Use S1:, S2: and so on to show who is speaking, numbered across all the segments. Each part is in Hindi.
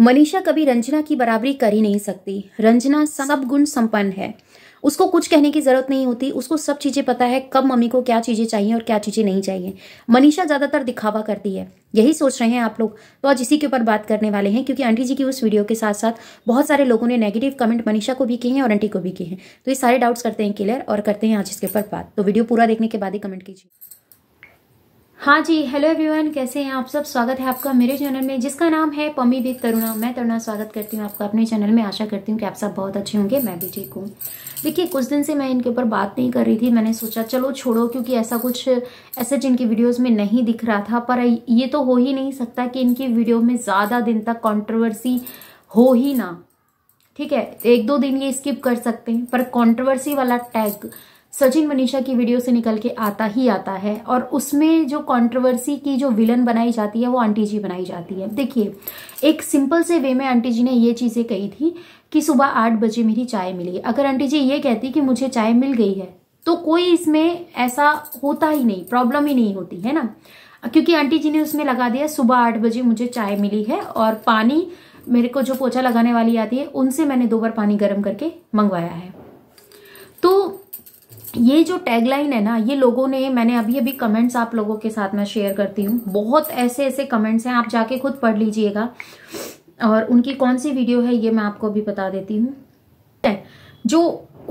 S1: मनीषा कभी रंजना की बराबरी कर ही नहीं सकती रंजना सब गुण संपन्न है उसको कुछ कहने की ज़रूरत नहीं होती उसको सब चीज़ें पता है कब मम्मी को क्या चीज़ें चाहिए और क्या चीज़ें नहीं चाहिए मनीषा ज़्यादातर दिखावा करती है यही सोच रहे हैं आप लोग तो आज इसी के ऊपर बात करने वाले हैं क्योंकि आंटी जी की उस वीडियो के साथ साथ बहुत सारे लोगों ने नेगेटिव कमेंट मनीषा को भी किए हैं और आंटी को भी किए हैं तो ये सारे डाउट्स करते हैं क्लियर और करते हैं आज इसके ऊपर बात तो वीडियो पूरा देखने के बाद ही कमेंट कीजिए हाँ जी हेलो एवरीवन कैसे हैं आप सब स्वागत है आपका मेरे चैनल में जिसका नाम है पमी बिग तरुणा मैं तरुणा स्वागत करती हूँ आपका अपने चैनल में आशा करती हूँ कि आप सब बहुत अच्छे होंगे मैं भी ठीक हूँ देखिए कुछ दिन से मैं इनके ऊपर बात नहीं कर रही थी मैंने सोचा चलो छोड़ो क्योंकि ऐसा कुछ ऐसे जिनकी वीडियोज़ में नहीं दिख रहा था पर ये तो हो ही नहीं सकता कि इनकी वीडियो में ज़्यादा दिन तक कॉन्ट्रोवर्सी हो ही ना ठीक है एक दो दिन ये स्किप कर सकते हैं पर कॉन्ट्रोवर्सी वाला टैग सचिन मनीषा की वीडियो से निकल के आता ही आता है और उसमें जो कंट्रोवर्सी की जो विलन बनाई जाती है वो आंटी जी बनाई जाती है देखिए एक सिंपल से वे में आंटी जी ने ये चीज़ें कही थी कि सुबह आठ बजे मेरी चाय मिली अगर आंटी जी ये कहती कि मुझे चाय मिल गई है तो कोई इसमें ऐसा होता ही नहीं प्रॉब्लम ही नहीं होती है ना क्योंकि आंटी जी ने उसमें लगा दिया सुबह आठ बजे मुझे चाय मिली है और पानी मेरे को जो पोछा लगाने वाली आती है उनसे मैंने दो बार पानी गर्म करके मंगवाया है तो ये जो टैगलाइन है ना ये लोगों ने मैंने अभी अभी कमेंट्स आप लोगों के साथ मैं शेयर करती हूँ बहुत ऐसे ऐसे कमेंट्स हैं आप जाके खुद पढ़ लीजिएगा और उनकी कौन सी वीडियो है ये मैं आपको अभी बता देती हूँ जो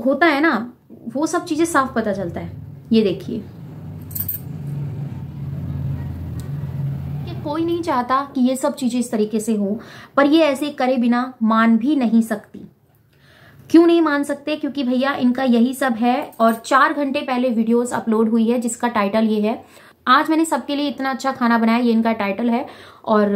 S1: होता है ना वो सब चीज़ें साफ पता चलता है ये देखिए कोई नहीं चाहता कि ये सब चीज़ें इस तरीके से हो पर ये ऐसे करे बिना मान भी नहीं सकती क्यों नहीं मान सकते क्योंकि भैया इनका यही सब है और चार घंटे पहले वीडियोस अपलोड हुई है जिसका टाइटल ये है आज मैंने सबके लिए इतना अच्छा खाना बनाया ये इनका टाइटल है और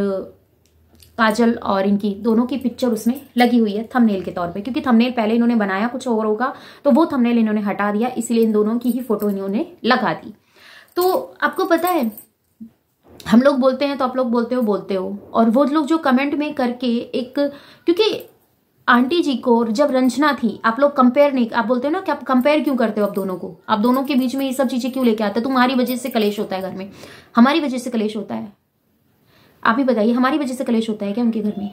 S1: काजल और इनकी दोनों की पिक्चर उसमें लगी हुई है थंबनेल के तौर पे क्योंकि थंबनेल पहले इन्होंने बनाया कुछ और होगा तो वो थंबनेल इन्होंने हटा दिया इसलिए इन दोनों की ही फोटो इन्होंने लगा दी तो आपको पता है हम लोग बोलते हैं तो आप लोग बोलते हो बोलते हो और वो लोग जो कमेंट में करके एक क्योंकि आंटी जी को जब रंजना थी आप लोग कंपेयर नहीं आप बोलते हो ना कि आप कंपेयर क्यों करते हो आप दोनों को आप दोनों के बीच में ये सब चीजें क्यों लेके आते हो तो तुम्हारी वजह से कलेश होता है घर में हमारी वजह से कलेश होता है आप ही बताइए हमारी वजह से कलेश होता है क्या उनके घर में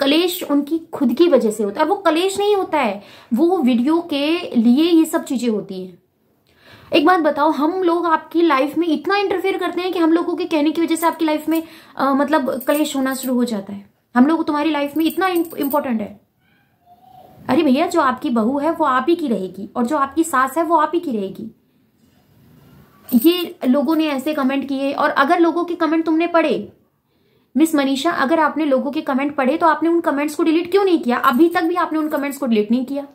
S1: कलेश उनकी खुद की वजह से होता है वो कलेश नहीं होता है वो वीडियो के लिए ये सब चीजें होती हैं एक बात बताओ हम लोग आपकी लाइफ में इतना इंटरफेयर करते हैं कि हम लोगों के कहने की वजह से आपकी लाइफ में आ, मतलब कलेश होना शुरू हो जाता है हम लोग तुम्हारी लाइफ में इतना इंपॉर्टेंट है अरे भैया जो आपकी बहू है वो आप ही की रहेगी और जो आपकी सास है वो आप ही की रहेगी ये लोगों ने ऐसे कमेंट किए और अगर लोगों के कमेंट तुमने पढ़े मिस मनीषा अगर आपने लोगों के कमेंट पढ़े तो आपने उन कमेंट्स को डिलीट क्यों नहीं किया अभी तक भी आपने उन कमेंट्स को डिलीट नहीं किया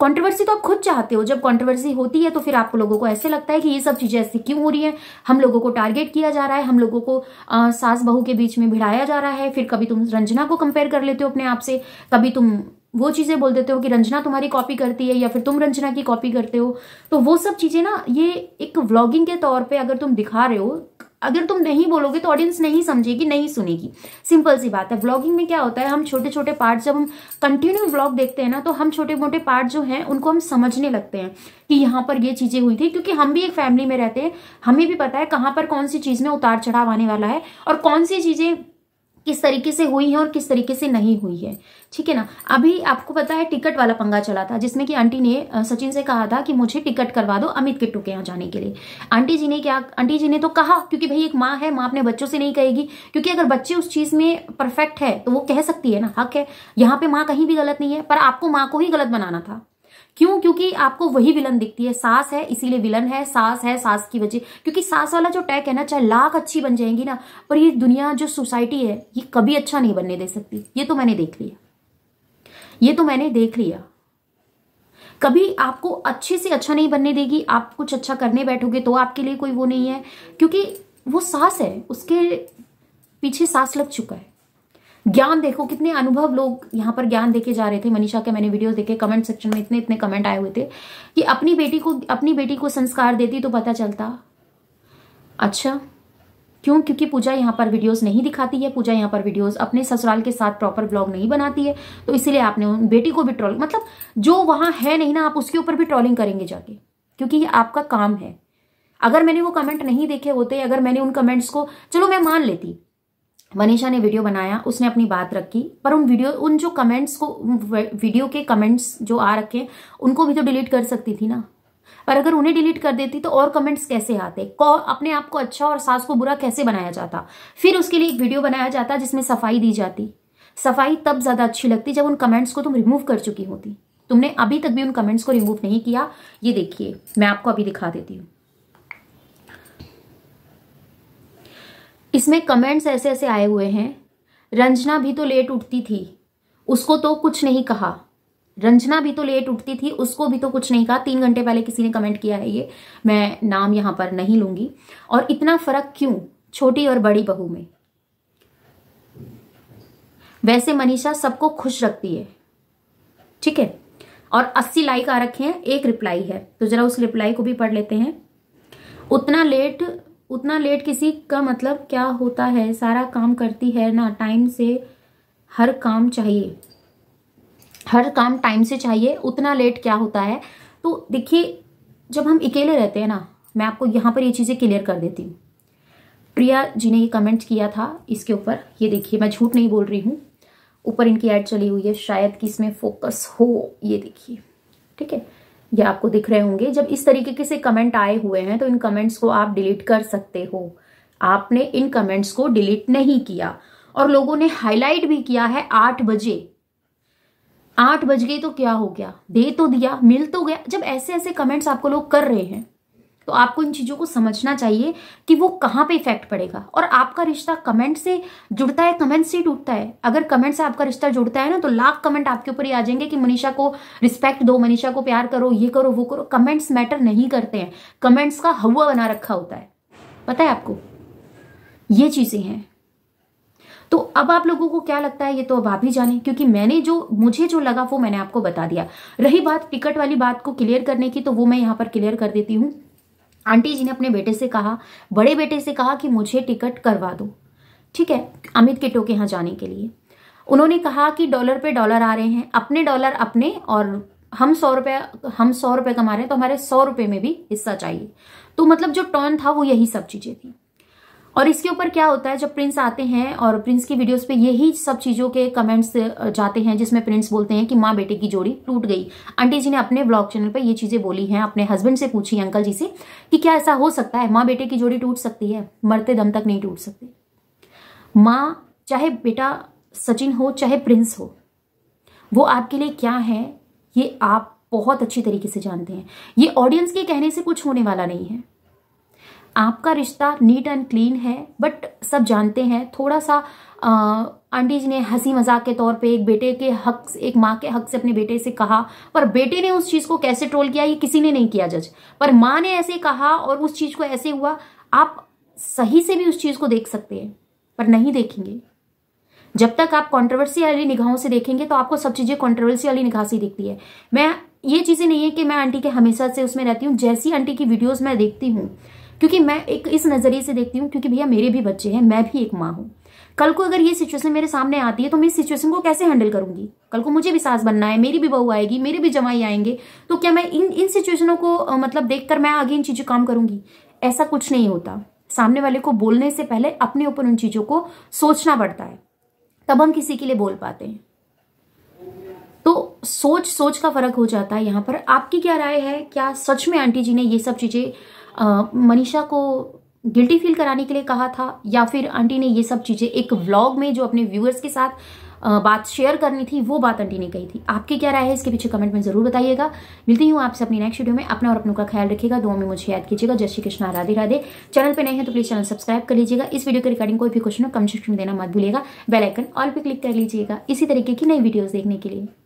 S1: कंट्रोवर्सी तो आप खुद चाहते हो जब कंट्रोवर्सी होती है तो फिर आपको लोगों को ऐसे लगता है कि ये सब चीजें ऐसी क्यों हो रही हैं हम लोगों को टारगेट किया जा रहा है हम लोगों को आ, सास बहू के बीच में भिड़ाया जा रहा है फिर कभी तुम रंजना को कंपेयर कर लेते हो अपने आप से कभी तुम वो चीज़ें बोल देते हो कि रंजना तुम्हारी कॉपी करती है या फिर तुम रंजना की कॉपी करते हो तो वो सब चीज़ें ना ये एक व्लॉगिंग के तौर पे अगर तुम दिखा रहे हो अगर तुम नहीं बोलोगे तो ऑडियंस नहीं समझेगी नहीं सुनेगी सिंपल सी बात है व्लॉगिंग में क्या होता है हम छोटे छोटे पार्ट जब हम कंटिन्यू व्लॉग देखते हैं ना तो हम छोटे मोटे पार्ट जो हैं उनको हम समझने लगते हैं कि यहाँ पर ये चीज़ें हुई थी क्योंकि हम भी एक फैमिली में रहते हैं हमें भी पता है कहाँ पर कौन सी चीज़ में उतार चढ़ाव आने वाला है और कौन सी चीज़ें किस तरीके से हुई है और किस तरीके से नहीं हुई है ठीक है ना अभी आपको पता है टिकट वाला पंगा चला था जिसमें कि आंटी ने सचिन से कहा था कि मुझे टिकट करवा दो अमित किट्टू के यहाँ जाने के लिए आंटी जी ने क्या आंटी जी ने तो कहा क्योंकि भाई एक माँ है माँ अपने बच्चों से नहीं कहेगी क्योंकि अगर बच्चे उस चीज में परफेक्ट है तो वो कह सकती है ना हक है यहाँ पे माँ कहीं भी गलत नहीं है पर आपको माँ को ही गलत बनाना था क्यों क्योंकि आपको वही विलन दिखती है सास है इसीलिए विलन है सास है सास की वजह क्योंकि सास वाला जो टैग है ना चाहे लाख अच्छी बन जाएंगी ना पर ये दुनिया जो सोसाइटी है ये कभी अच्छा नहीं बनने दे सकती ये तो मैंने देख लिया ये तो मैंने देख लिया कभी आपको अच्छे से अच्छा नहीं बनने देगी आप कुछ अच्छा करने बैठोगे तो आपके लिए कोई वो नहीं है क्योंकि वो सास है उसके पीछे सास लग चुका है ज्ञान देखो कितने अनुभव लोग यहाँ पर ज्ञान देके जा रहे थे मनीषा के मैंने वीडियो देखे कमेंट सेक्शन में इतने इतने कमेंट आए हुए थे कि अपनी बेटी को अपनी बेटी को संस्कार देती तो पता चलता अच्छा क्यों क्योंकि पूजा यहाँ पर वीडियोस नहीं दिखाती है पूजा यहाँ पर वीडियोस अपने ससुराल के साथ प्रॉपर ब्लॉग नहीं बनाती है तो इसीलिए आपने उन बेटी को भी ट्रोल मतलब जो वहाँ है नहीं ना आप उसके ऊपर भी ट्रोलिंग करेंगे जाके क्योंकि ये आपका काम है अगर मैंने वो कमेंट नहीं देखे होते अगर मैंने उन कमेंट्स को चलो मैं मान लेती मनीषा ने वीडियो बनाया उसने अपनी बात रखी पर उन वीडियो उन जो कमेंट्स को वीडियो के कमेंट्स जो आ रखे उनको भी तो डिलीट कर सकती थी ना पर अगर उन्हें डिलीट कर देती तो और कमेंट्स कैसे आते अपने आप को अच्छा और सास को बुरा कैसे बनाया जाता फिर उसके लिए एक वीडियो बनाया जाता जिसमें सफाई दी जाती सफाई तब ज्यादा अच्छी लगती जब उन कमेंट्स को तुम रिमूव कर चुकी होती तुमने अभी तक भी उन कमेंट्स को रिमूव नहीं किया ये देखिए मैं आपको अभी दिखा देती हूँ इसमें कमेंट्स ऐसे ऐसे आए हुए हैं रंजना भी तो लेट उठती थी उसको तो कुछ नहीं कहा रंजना भी तो लेट उठती थी उसको भी तो कुछ नहीं कहा तीन घंटे पहले किसी ने कमेंट किया है ये मैं नाम यहां पर नहीं लूंगी और इतना फर्क क्यों छोटी और बड़ी बहू में वैसे मनीषा सबको खुश रखती है ठीक है और 80 लाइक आ रखे हैं एक रिप्लाई है तो जरा उस रिप्लाई को भी पढ़ लेते हैं उतना लेट उतना लेट किसी का मतलब क्या होता है सारा काम करती है ना टाइम से हर काम चाहिए हर काम टाइम से चाहिए उतना लेट क्या होता है तो देखिए जब हम अकेले रहते हैं ना मैं आपको यहाँ पर ये चीज़ें क्लियर कर देती हूँ प्रिया जी ने ये कमेंट किया था इसके ऊपर ये देखिए मैं झूठ नहीं बोल रही हूँ ऊपर इनकी ऐड चली हुई है शायद कि इसमें फोकस हो ये देखिए ठीक है ये आपको दिख रहे होंगे जब इस तरीके से कमेंट आए हुए हैं तो इन कमेंट्स को आप डिलीट कर सकते हो आपने इन कमेंट्स को डिलीट नहीं किया और लोगों ने हाईलाइट भी किया है आठ बजे आठ बज गए तो क्या हो गया दे तो दिया मिल तो गया जब ऐसे ऐसे कमेंट्स आपको लोग कर रहे हैं तो आपको इन चीज़ों को समझना चाहिए कि वो कहाँ पे इफेक्ट पड़ेगा और आपका रिश्ता कमेंट से जुड़ता है कमेंट से टूटता है अगर कमेंट से आपका रिश्ता जुड़ता है ना तो लाख कमेंट आपके ऊपर ही आ जाएंगे कि मनीषा को रिस्पेक्ट दो मनीषा को प्यार करो ये करो वो करो कमेंट्स मैटर नहीं करते हैं कमेंट्स का हवा बना रखा होता है पता है आपको ये चीज़ें हैं तो अब आप लोगों को क्या लगता है ये तो अब आप ही जाने क्योंकि मैंने जो मुझे जो लगा वो मैंने आपको बता दिया रही बात टिकट वाली बात को क्लियर करने की तो वो मैं यहां पर क्लियर कर देती हूं आंटी जी ने अपने बेटे से कहा बड़े बेटे से कहा कि मुझे टिकट करवा दो ठीक है अमित किटो के यहाँ जाने के लिए उन्होंने कहा कि डॉलर पे डॉलर आ रहे हैं अपने डॉलर अपने और हम सौ रुपये हम सौ रुपये कमा रहे हैं तो हमारे सौ रुपये में भी हिस्सा चाहिए तो मतलब जो टर्न था वो यही सब चीज़ें थी और इसके ऊपर क्या होता है जब प्रिंस आते हैं और प्रिंस की वीडियोस पे यही सब चीज़ों के कमेंट्स जाते हैं जिसमें प्रिंस बोलते हैं कि माँ बेटे की जोड़ी टूट गई आंटी जी ने अपने ब्लॉग चैनल पर ये चीज़ें बोली हैं अपने हस्बैंड से पूछी अंकल जी से कि क्या ऐसा हो सकता है माँ बेटे की जोड़ी टूट सकती है मरते दम तक नहीं टूट सकती माँ चाहे बेटा सचिन हो चाहे प्रिंस हो वो आपके लिए क्या है ये आप बहुत अच्छी तरीके से जानते हैं ये ऑडियंस के कहने से कुछ होने वाला नहीं है आपका रिश्ता नीट एंड क्लीन है बट सब जानते हैं थोड़ा सा आ, आंटी जी ने हंसी मजाक के तौर पे एक बेटे के हक एक माँ के हक से अपने बेटे से कहा पर बेटे ने उस चीज़ को कैसे ट्रोल किया ये किसी ने नहीं किया जज पर माँ ने ऐसे कहा और उस चीज़ को ऐसे हुआ आप सही से भी उस चीज़ को देख सकते हैं पर नहीं देखेंगे जब तक आप कॉन्ट्रोवर्सी वाली निगाहों से देखेंगे तो आपको सब चीज़ें कॉन्ट्रोवर्सी वाली निगाह से दिखती है मैं ये चीज़ें नहीं है कि मैं आंटी के हमेशा से उसमें रहती हूँ जैसी आंटी की वीडियोज़ मैं देखती हूँ क्योंकि मैं एक इस नज़रिए से देखती हूँ क्योंकि भैया मेरे भी बच्चे हैं मैं भी एक माँ हूँ कल को अगर ये सिचुएशन मेरे सामने आती है तो मैं इस सिचुएशन को कैसे हैंडल करूंगी कल को मुझे भी सास बनना है मेरी भी बहू आएगी मेरे भी जमाई आएंगे तो क्या मैं इन इन सिचुएशनों को मतलब देखकर मैं आगे इन चीज़ों काम करूंगी ऐसा कुछ नहीं होता सामने वाले को बोलने से पहले अपने ऊपर उन चीज़ों को सोचना पड़ता है तब हम किसी के लिए बोल पाते हैं तो सोच सोच का फर्क हो जाता है यहाँ पर आपकी क्या राय है क्या सच में आंटी जी ने ये सब चीज़ें मनीषा को गिल्टी फील कराने के लिए कहा था या फिर आंटी ने ये सब चीज़ें एक व्लॉग में जो अपने व्यूअर्स के साथ बात शेयर करनी थी वो बात आंटी ने कही थी आपके क्या राय है इसके पीछे कमेंट में जरूर बताइएगा मिलती हूँ आपसे अपनी नेक्स्ट वीडियो में अपना और अपनों का ख्याल रखिएगा दो में मुझे याद कीजिएगा जय श्री कृष्णा राधे राधे चैनल पर नए हैं तो प्लीज चैनल सब्सक्राइब कर लीजिएगा इस वीडियो के रिकॉर्डिंग कोई भी क्वेश्चन हो कमेंट सेक्शन में देना मत भूलिएगा बेलाइकन ऑल पर क्लिक कर लीजिएगा इसी तरीके की नई वीडियोज देखने के लिए